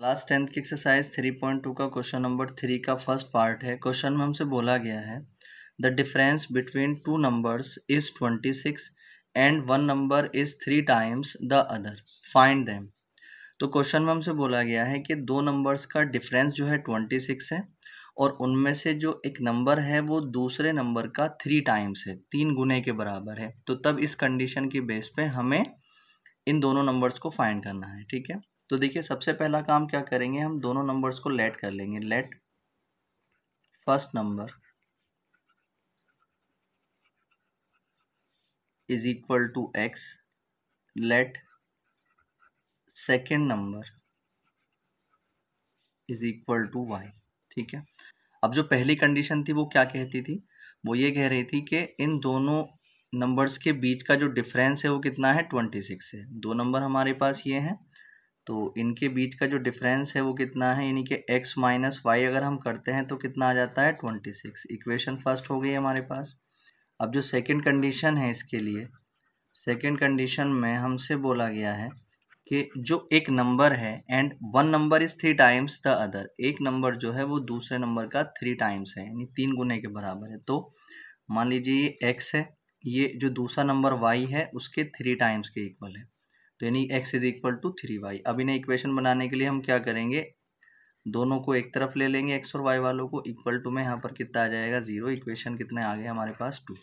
class tenth की exercise three point two का question number three का फर्स्ट पार्ट है क्वेश्चन में हमसे बोला गया है the difference between two numbers is twenty six and one number is three times the other find them तो क्वेश्चन में हमसे बोला गया है कि दो नंबर्स का डिफरेंस जो है ट्वेंटी सिक्स है और उनमें से जो एक नंबर है वो दूसरे नंबर का थ्री टाइम्स है तीन गुने के बराबर है तो तब इस कंडीशन की बेस पे हमें इन दोनों नंबर्स को फाइंड करना है ठीक है तो देखिए सबसे पहला काम क्या करेंगे हम दोनों नंबर्स को लेट कर लेंगे let first number is equal to X let second number is equal to Y ठीक है अब जो पहली कंडीशन थी वो क्या कहती थी वो ये कह रही थी कि इन दोनों नंबर्स के बीच का जो डिफरेंस है वो कितना है ट्वेंटी सिक्स है दो नंबर हमारे पास ये हैं तो इनके बीच का जो डिफरेंस है वो कितना है यानी कि एक्स माइनस वाई अगर हम करते हैं तो कितना आ जाता है ट्वेंटी सिक्स इक्वेशन फर्स्ट हो गई हमारे पास अब जो सेकंड कंडीशन है इसके लिए सेकंड कंडीशन में हमसे बोला गया है कि जो एक नंबर है and one number is three times the other एक नंबर जो है वो दूसरे नंबर का थ्री टाइम्स है यानी तीन गुने के बराबर है तो मान लीजिए ये एक्स है ये जो दूसरा नंबर वाई है उसके थ्री टाइम्स के इक्वल है तो यानी X is equal to three Y अब इन्हें इक्वेशन बनाने के लिए हम क्या करेंगे दोनों को एक तरफ ले लेंगे एक्स और वाई वालों को इक्वल टू में यहाँ पर कितना आ जाएगा ज़ीरो इक्वेशन कितने आ गए हमारे पास टू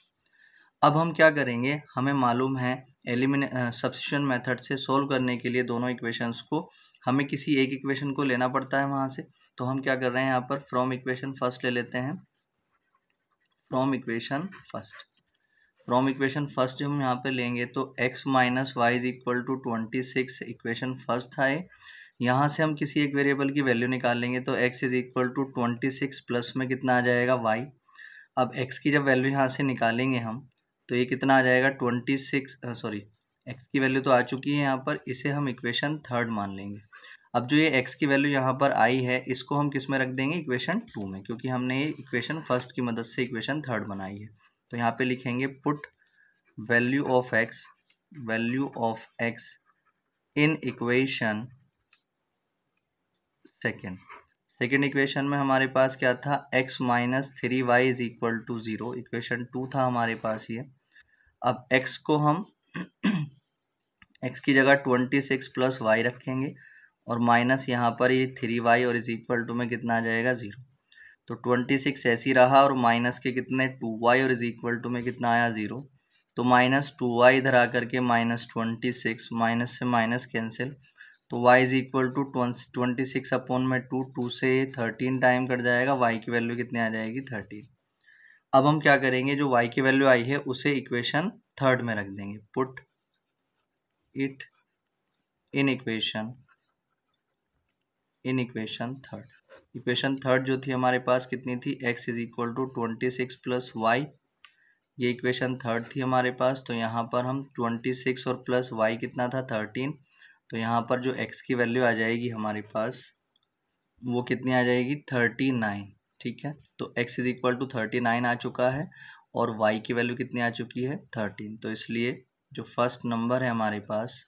अब हम क्या करेंगे हमें मालूम है एलिमिने सब्सिशन मेथड से सोल्व करने के लिए दोनों इक्वेशंस को हमें किसी एक इक्वेशन को लेना पड़ता है वहाँ से तो हम क्या कर रहे हैं यहाँ पर फ्रॉम इक्वेशन फर्स्ट ले लेते हैं from equation first from equation first हम यहाँ पे लेंगे तो X minus Y is equal to twenty six equation first था यहाँ से हम किसी एक वेरिएबल की वैल्यू निकाल लेंगे तो x is equal to twenty six plus में कितना आ जाएगा वाई अब एक्स की जब वैल्यू यहाँ से निकालेंगे हम तो ये कितना आ जाएगा ट्वेंटी सिक्स सॉरी एक्स की वैल्यू तो आ चुकी है यहाँ पर इसे हम इक्वेशन थर्ड मान लेंगे अब जो ये एक्स की वैल्यू यहाँ पर आई है इसको हम किस में रख देंगे इक्वेशन टू में क्योंकि हमने ये इक्वेशन फर्स्ट की मदद से इक्वेशन थर्ड बनाई है तो यहाँ पे लिखेंगे put value of X value of X in equation second second equation में हमारे पास क्या था X minus three Y is equal to zero equation two था हमारे पास ये अब एक्स को हम एक्स की जगह ट्वेंटी सिक्स प्लस वाई रखेंगे और माइनस यहाँ पर ये थ्री वाई और इज इक्वल टू में कितना आ जाएगा ज़ीरो तो ट्वेंटी सिक्स ऐसी रहा और माइनस के कितने टू वाई और इज इक्वल टू में कितना आया ज़ीरो तो माइनस टू वाई इधर आकर करके माइनस ट्वेंटी सिक्स माइनस से माइनस कैंसिल तो y is equal to twenty six upon में टू टू से थर्टीन टाइम कट जाएगा y की वैल्यू कितनी आ जाएगी थर्टीन अब हम क्या करेंगे जो y की वैल्यू आई है उसे इक्वेशन थर्ड में रख देंगे put it in equation in equation third equation third जो थी हमारे पास कितनी थी x is equal to twenty six plus y ये इक्वेशन थर्ड थी हमारे पास तो यहाँ पर हम ट्वेंटी सिक्स और प्लस वाई कितना था थर्टीन तो यहाँ पर जो एक्स की वैल्यू आ जाएगी हमारे पास वो कितनी आ जाएगी थर्टी नाइन ठीक है तो x is equal to thirty nine आ चुका है और वाई की वैल्यू कितनी आ चुकी है थर्टीन तो इसलिए जो फर्स्ट नंबर है हमारे पास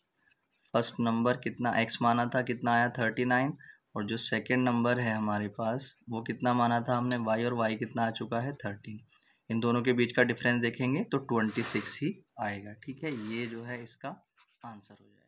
फर्स्ट नंबर कितना एक्स माना था कितना आया थर्टी नाइन और जो सेकेंड नंबर है हमारे पास वो कितना माना था हमने वाई और वाई कितना आ चुका है थर्टीन इन दोनों के बीच का डिफरेंस देखेंगे तो ट्वेंटी सिक्स ही आएगा ठीक है ये जो है इसका आंसर हो जाएगा